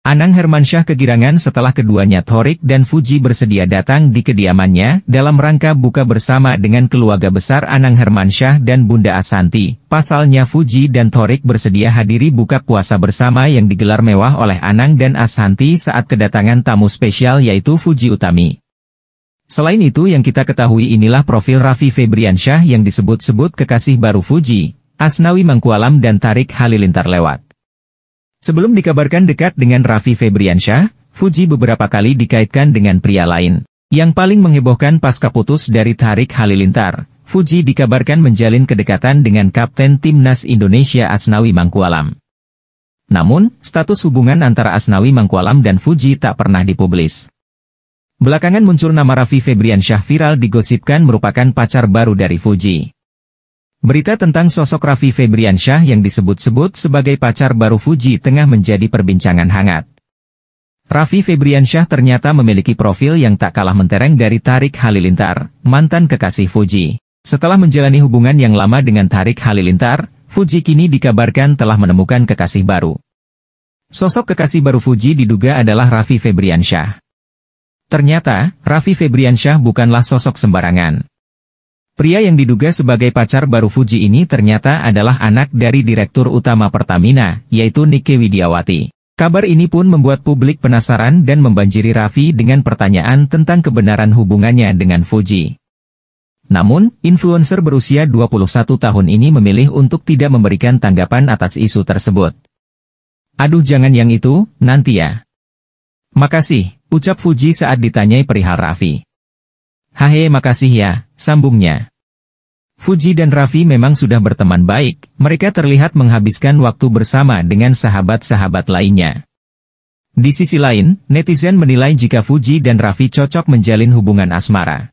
Anang Hermansyah kegirangan setelah keduanya Thorik dan Fuji bersedia datang di kediamannya dalam rangka buka bersama dengan keluarga besar Anang Hermansyah dan Bunda Asanti. Pasalnya Fuji dan Thorik bersedia hadiri buka puasa bersama yang digelar mewah oleh Anang dan Asanti saat kedatangan tamu spesial yaitu Fuji Utami. Selain itu yang kita ketahui inilah profil Raffi Febriansyah yang disebut-sebut kekasih baru Fuji, Asnawi Mangkualam dan Tarik Halilintar lewat. Sebelum dikabarkan dekat dengan Raffi Febriansyah, Fuji beberapa kali dikaitkan dengan pria lain. Yang paling menghebohkan pasca putus dari Tarik Halilintar, Fuji dikabarkan menjalin kedekatan dengan Kapten Timnas Indonesia Asnawi Mangkualam. Namun, status hubungan antara Asnawi Mangkualam dan Fuji tak pernah dipublis. Belakangan muncul nama Raffi Febriansyah viral digosipkan merupakan pacar baru dari Fuji. Berita tentang sosok Raffi Febriansyah yang disebut-sebut sebagai pacar baru Fuji tengah menjadi perbincangan hangat. Raffi Febriansyah ternyata memiliki profil yang tak kalah mentereng dari Tarik Halilintar, mantan kekasih Fuji. Setelah menjalani hubungan yang lama dengan Tarik Halilintar, Fuji kini dikabarkan telah menemukan kekasih baru. Sosok kekasih baru Fuji diduga adalah Raffi Febriansyah. Ternyata, Raffi Febriansyah bukanlah sosok sembarangan. Pria yang diduga sebagai pacar baru Fuji ini ternyata adalah anak dari Direktur Utama Pertamina, yaitu Nike Widiawati. Kabar ini pun membuat publik penasaran dan membanjiri Raffi dengan pertanyaan tentang kebenaran hubungannya dengan Fuji. Namun, influencer berusia 21 tahun ini memilih untuk tidak memberikan tanggapan atas isu tersebut. Aduh jangan yang itu, nanti ya. Makasih, ucap Fuji saat ditanyai perihal Raffi. Hahe makasih ya, sambungnya. Fuji dan Raffi memang sudah berteman baik, mereka terlihat menghabiskan waktu bersama dengan sahabat-sahabat lainnya. Di sisi lain, netizen menilai jika Fuji dan Raffi cocok menjalin hubungan asmara.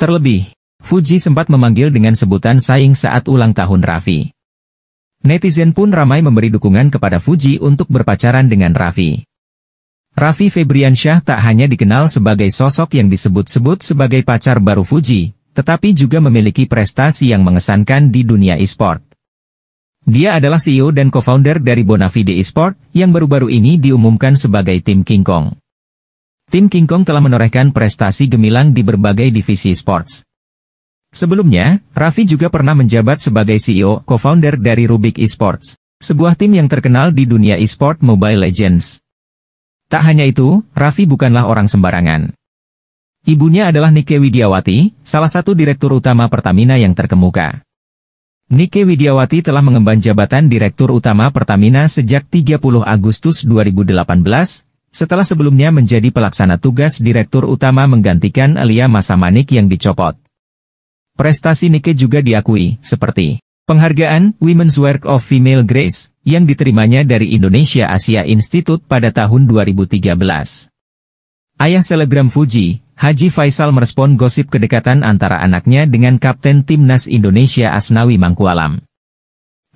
Terlebih, Fuji sempat memanggil dengan sebutan saing saat ulang tahun Raffi. Netizen pun ramai memberi dukungan kepada Fuji untuk berpacaran dengan Raffi. Raffi Febriansyah tak hanya dikenal sebagai sosok yang disebut-sebut sebagai pacar baru Fuji, tetapi juga memiliki prestasi yang mengesankan di dunia e-sport. Dia adalah CEO dan co-founder dari Bonafide e-sport, yang baru-baru ini diumumkan sebagai tim King Kong. Tim King Kong telah menorehkan prestasi gemilang di berbagai divisi sports. Sebelumnya, Raffi juga pernah menjabat sebagai CEO co-founder dari Rubik Esports, sebuah tim yang terkenal di dunia e-sport Mobile Legends. Tak hanya itu, Raffi bukanlah orang sembarangan. Ibunya adalah Nike Widiawati, salah satu direktur utama Pertamina yang terkemuka. Nike Widiawati telah mengemban jabatan direktur utama Pertamina sejak 30 Agustus 2018, setelah sebelumnya menjadi pelaksana tugas direktur utama menggantikan Elia Masamanik yang dicopot. Prestasi Nike juga diakui, seperti Penghargaan Women's Work of Female Grace yang diterimanya dari Indonesia Asia Institute pada tahun 2013. Ayah selebgram Fuji, Haji Faisal merespon gosip kedekatan antara anaknya dengan Kapten Timnas Indonesia Asnawi Mangkualam.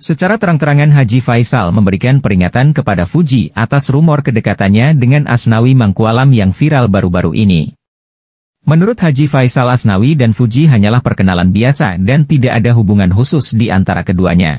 Secara terang-terangan Haji Faisal memberikan peringatan kepada Fuji atas rumor kedekatannya dengan Asnawi Mangkualam yang viral baru-baru ini. Menurut Haji Faisal Asnawi dan Fuji hanyalah perkenalan biasa dan tidak ada hubungan khusus di antara keduanya.